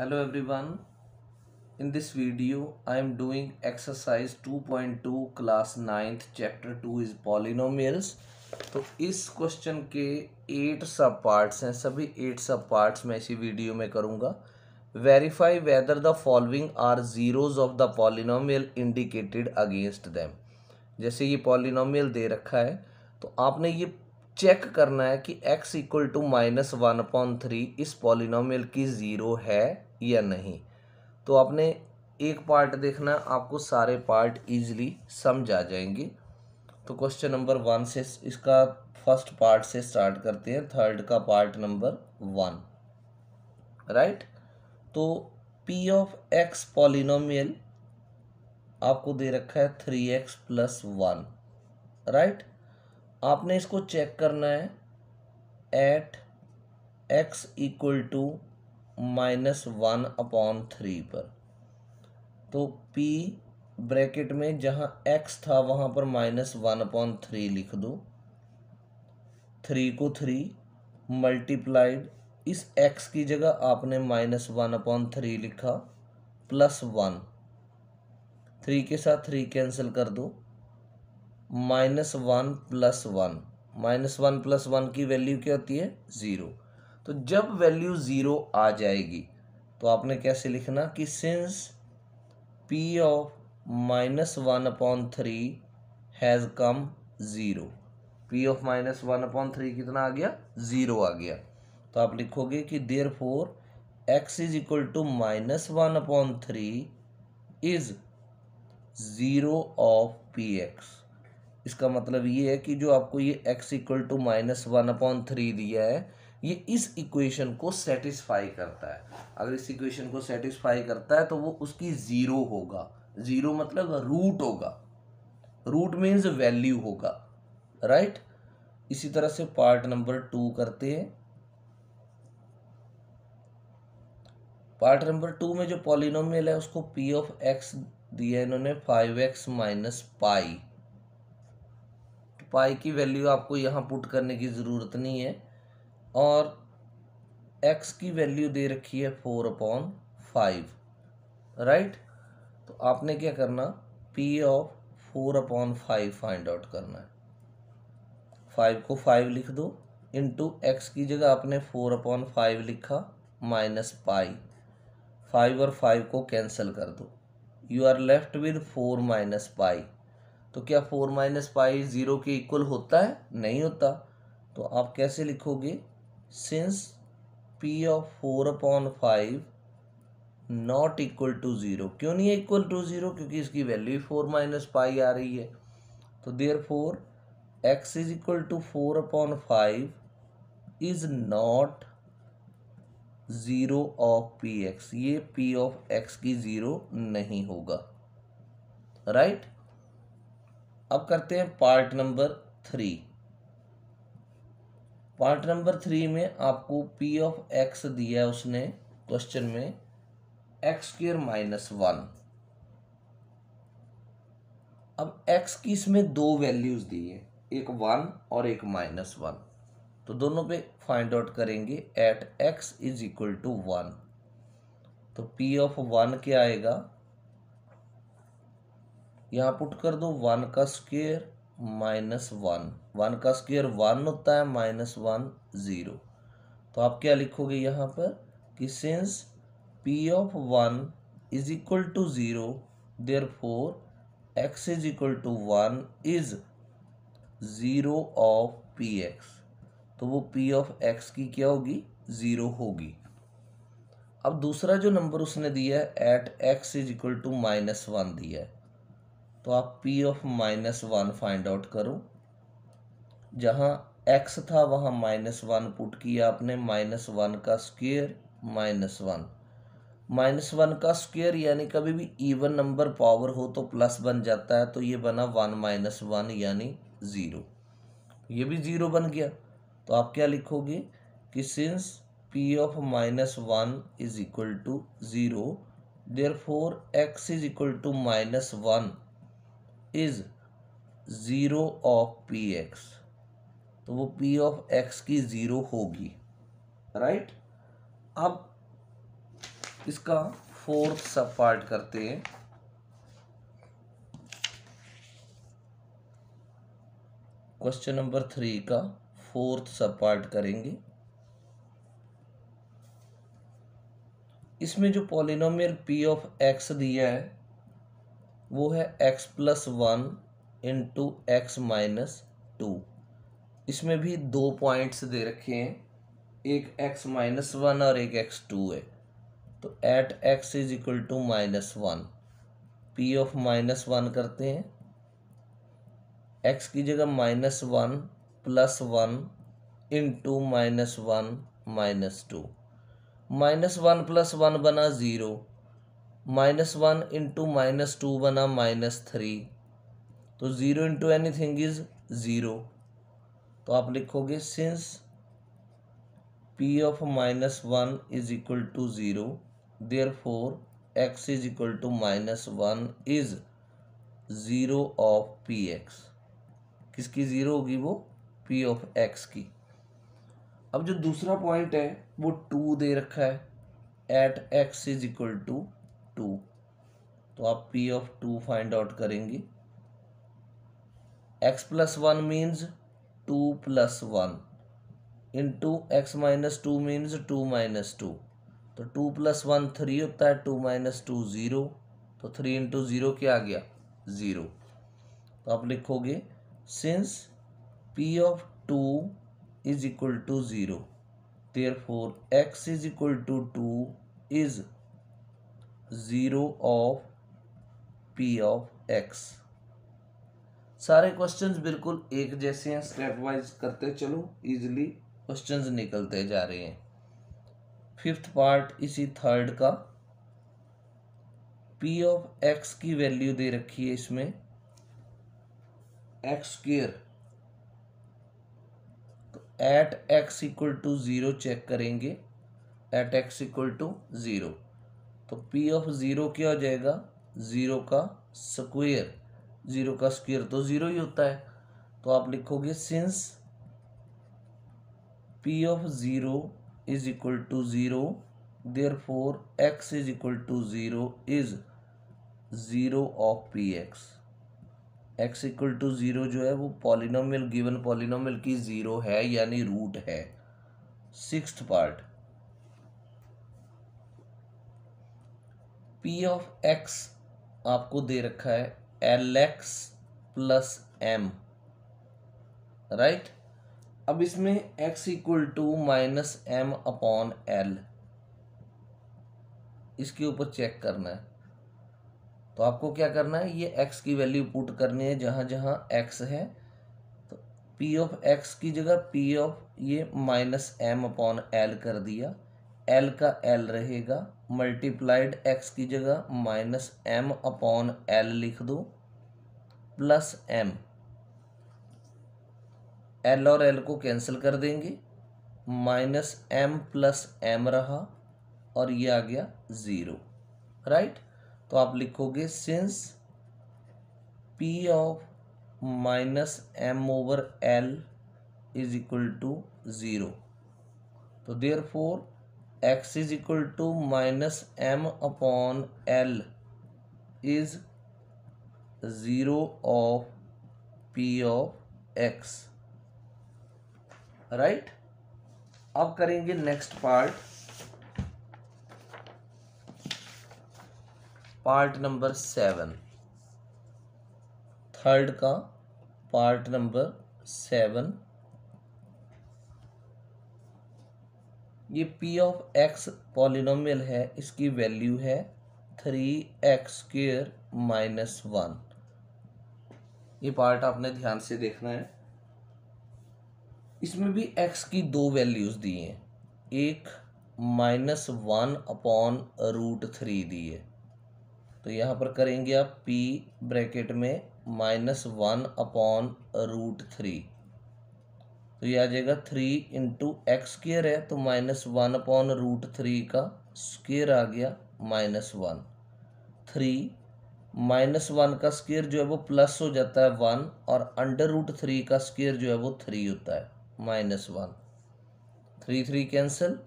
Hello everyone in this video I am doing exercise 2.2 class ninth chapter two is polynomials तो इस question के eight सब parts हैं सभी एट सब पार्ट्स मैं इसी वीडियो में करूंगा verify whether the following are zeros of the polynomial indicated against them जैसे ये पॉलिनोमियल दे रखा है तो आपने ये चेक करना है कि x equal to minus one point three इस पॉलिनोमियल की ज़ीरो है या नहीं तो आपने एक पार्ट देखना आपको सारे पार्ट ईजिली समझ आ जाएंगे तो क्वेश्चन नंबर वन से इसका फर्स्ट पार्ट से स्टार्ट करते हैं थर्ड का पार्ट नंबर वन राइट तो पी ऑफ एक्स पॉलिनोमियल आपको दे रखा है three x plus one right आपने इसको चेक करना है at x equal to minus one upon three पर तो पी ब्रैकेट में जहाँ एक्स था वहाँ पर माइनस वन अपॉन थ्री लिख दो थ्री को थ्री मल्टीप्लाइड इस एक्स की जगह आपने माइनस वन अपॉन थ्री लिखा प्लस वन थ्री के साथ थ्री कैंसिल कर दो minus one plus one minus one plus one की वैल्यू क्या होती है ज़ीरो तो जब वैल्यू ज़ीरो आ जाएगी तो आपने कैसे लिखना कि since p of minus one upon three has come zero p of minus one upon three कितना आ गया ज़ीरो आ गया तो आप लिखोगे कि therefore x is equal to minus one upon three is zero of p x इसका मतलब ये है कि जो आपको ये x equal to minus one upon three दिया है ये इस इक्वेशन को सेटिस्फाई करता है अगर इस इक्वेशन को सेटिस्फाई करता है तो वो उसकी ज़ीरो होगा ज़ीरो मतलब रूट होगा रूट मीन्स वैल्यू होगा राइट इसी तरह से पार्ट नंबर टू करते हैं पार्ट नंबर टू में जो पॉलिनोमियल है उसको पी ऑफ एक्स दिया इन्होंने five x minus pi pi की वैल्यू आपको यहाँ पुट करने की ज़रूरत नहीं है और एक्स की वैल्यू दे रखी है फोर अपॉन फाइव राइट तो आपने क्या करना p of four upon five find out करना है फाइव को फाइव लिख दो इंटू एक्स की जगह आपने फोर अपॉन फाइव लिखा माइनस पाई फाइव और फाइव को कैंसिल कर दो you are left with four minus pi तो क्या फोर माइनस पाई ज़ीरो के इक्वल होता है नहीं होता तो आप कैसे लिखोगे since p of four upon five not equal to zero क्यों नहीं है इक्वल टू ज़ीरो क्योंकि इसकी वैल्यू फोर माइनस पाई आ रही है तो therefore x is equal to four upon five is not zero of p x ये पी ऑफ एक्स की ज़ीरो नहीं होगा राइट right? अब करते हैं part number three part number three में आपको पी ऑफ एक्स दिया है उसने क्वेश्चन में एक्स स्क्र माइनस वन अब एक्स की इसमें दो वैल्यूज दी है एक वन और एक माइनस वन तो दोनों पे फाइंड आउट करेंगे at x is equal to one तो पी ऑफ वन क्या आएगा यहां पुट कर दो वन का स्क्वेयर माइनस वन वन का स्क्वेयर वन होता है माइनस वन ज़ीरो तो आप क्या लिखोगे यहाँ पर कि since p of one is equal to zero therefore x is equal to one is zero of p x तो वो पी ऑफ एक्स की क्या होगी ज़ीरो होगी अब दूसरा जो नंबर उसने दिया है at x is equal to minus one दिया है तो आप p of minus one find out करो जहाँ एक्स था वहाँ माइनस वन पुट किया आपने माइनस वन का square minus one minus one का स्क्वेयर यानी कभी भी इवन नंबर पावर हो तो प्लस बन जाता है तो ये बना वन माइनस वन यानी ज़ीरो ये भी ज़ीरो बन गया तो आप क्या लिखोगे कि since p of minus one is equal to zero therefore x is equal to minus one is zero of p x तो वो पी ऑफ एक्स की ज़ीरो होगी राइट अब इसका फोर्थ सब पार्ट करते हैं क्वेश्चन नंबर थ्री का fourth sub part करेंगे इसमें जो पॉलिनोमियल पी ऑफ एक्स दिया है वो है x plus one into x minus two इसमें भी दो पॉइंट्स दे रखे हैं एक एक्स माइनस वन और एक एक्स टू है तो at x is equal to minus one p of minus one करते हैं एक्स की जगह minus one plus one into minus one minus two minus one plus one बना zero minus one into minus two बना minus three तो zero into anything is zero तो आप लिखोगे since p of minus one is equal to zero therefore x is equal to minus one is zero of p x किसकी zero होगी वो p of x की अब जो दूसरा पॉइंट है वो टू दे रखा है at x is equal to two तो आप p of two find out करेंगे x plus one means two plus one into x minus two means two minus two तो टू प्लस वन थ्री होता है two minus two zero तो three into zero क्या आ गया zero तो आप लिखोगे since p of two is equal to zero therefore x is equal to to is zero of p of x सारे क्वेश्चंस बिल्कुल एक जैसे हैं स्टेप वाइज करते चलो इजीली क्वेश्चंस निकलते जा रहे हैं फिफ्थ पार्ट इसी थर्ड का पी ऑफ एक्स की वैल्यू दे रखी है इसमें एक्स केयर तो at x equal to zero check करेंगे at x equal to zero तो पी ऑफ ज़ीरो क्या हो जाएगा ज़ीरो का स्क्वेयर ज़ीरो का स्क्वेयर तो ज़ीरो ही होता है तो आप लिखोगे since p of zero is equal to zero therefore x is equal to zero is zero of p x x equal to zero जो है वो पॉलिनोमियल गिवन पॉलिनोमियल की ज़ीरो है यानी रूट है sixth part p of x आपको दे रखा है L x plus M right अब इसमें x equal to minus M upon L इसके ऊपर चेक करना है तो आपको क्या करना है ये x की वैल्यू पुट करनी है जहां जहाँ x है तो p ऑफ x की जगह p ऑफ ये माइनस एम अपॉन एल कर दिया एल का एल रहेगा मल्टीप्लाइड एक्स की जगह माइनस एम अपॉन एल लिख दो प्लस एम एल और एल को कैंसिल कर देंगे माइनस एम प्लस एम रहा और ये आ गया ज़ीरो राइट तो आप लिखोगे since p of minus M over L is equal to zero तो therefore x is equal to minus M upon L is zero of p of x right अब करेंगे next part part number seven third का part number seven ये p of x polynomial है इसकी value है three x square minus one ये part आपने ध्यान से देखना है इसमें भी एक्स की दो वैल्यूज़ दी हैं एक minus one upon root three दी है तो यहाँ पर करेंगे आप पी ब्रैकेट में minus one upon root three तो ये आ जाएगा थ्री इंटू एक्स स्केयर है तो minus one upon root three का स्केयर आ गया minus one three minus one का स्केयर जो है वो प्लस हो जाता है वन और अंडर रूट थ्री का स्केयर जो है वो थ्री होता है minus one three three cancel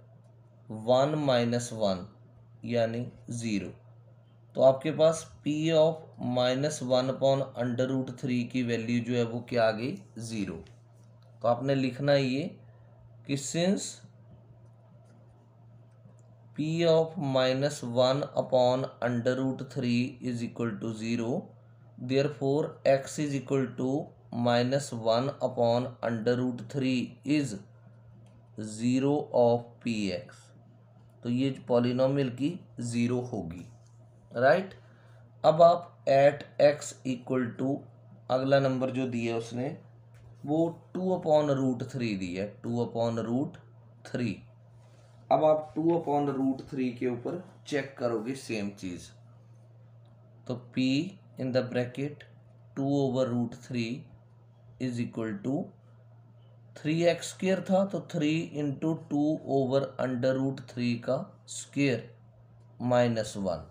one minus one यानी ज़ीरो तो आपके पास p of minus one upon under root three की वैल्यू जो है वो क्या आ गई ज़ीरो तो आपने लिखना ये कि since p of minus one upon under root three is equal to zero therefore x is equal to minus one upon under root three is zero of p x तो ये polynomial की zero होगी right अब आप at x equal to अगला नंबर जो दिया उसने वो टू अपॉन रूट थ्री दी है टू अपॉन रूट थ्री अब आप टू अपॉन रूट थ्री के ऊपर चेक करोगे सेम चीज़ तो p in the bracket two over root three is equal to three x square था तो three into two over under root three का स्केयर माइनस वन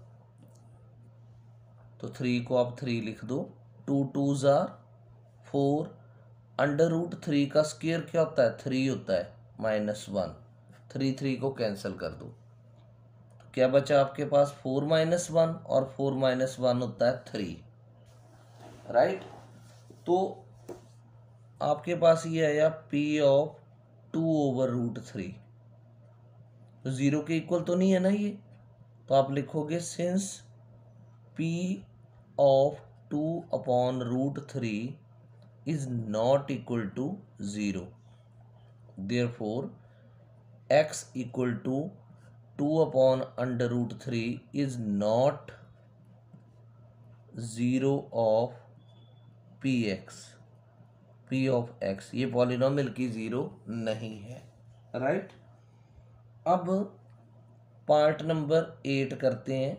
तो थ्री को आप थ्री लिख दो टू टू ज़ार फोर अंडर रूट थ्री का स्केयर क्या होता है थ्री होता है माइनस वन थ्री थ्री को कैंसिल कर दो तो क्या बचा आपके पास फोर माइनस वन और फोर माइनस वन होता है थ्री राइट तो आपके पास ये आया p of two over root three तो ज़ीरो के इक्वल तो नहीं है ना ये तो आप लिखोगे since p of two upon root three is not equal to 0 therefore x equal to 2 upon under root 3 is not 0 of px p of x ये पॉलिनोमियल की ज़ीरो नहीं है राइट right? अब पार्ट नंबर एट करते हैं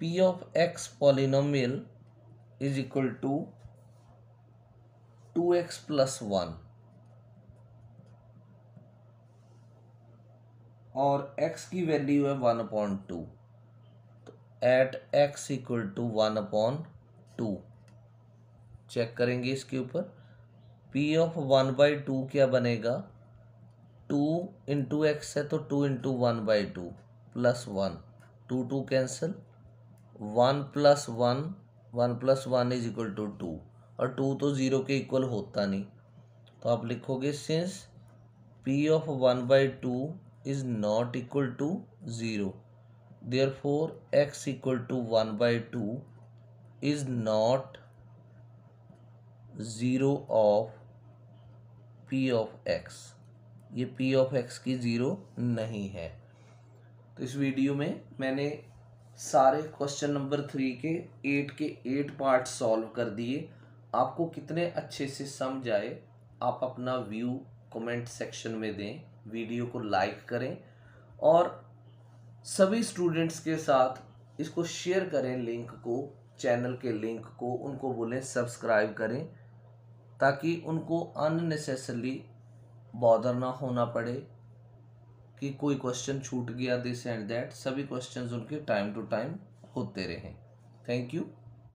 p of x polynomial is equal to two x plus one और x की value है वन अपॉन टू तो at x equal to one upon two check करेंगे इसके ऊपर p of one by two क्या बनेगा टू इंटू एक्स है तो two into one by two plus one two two cancel one plus one one plus one is equal to two two two तो zero के equal होता नहीं तो आप लिखोगे since p of one by two is not equal to zero therefore x equal to one by two is not zero of p of x ये p of x की zero नहीं है तो इस वीडियो में मैंने सारे question number three के एट के एट पार्ट सॉल्व कर दिए आपको कितने अच्छे से समझ आए आप अपना व्यू कमेंट सेक्शन में दें वीडियो को लाइक करें और सभी स्टूडेंट्स के साथ इसको शेयर करें लिंक को चैनल के लिंक को उनको बोलें सब्सक्राइब करें ताकि उनको अननेसेसरली बॉदर ना होना पड़े कि कोई क्वेश्चन छूट गया दिस एंड दैट सभी क्वेश्चन उनके टाइम टू टाइम होते रहें थैंक यू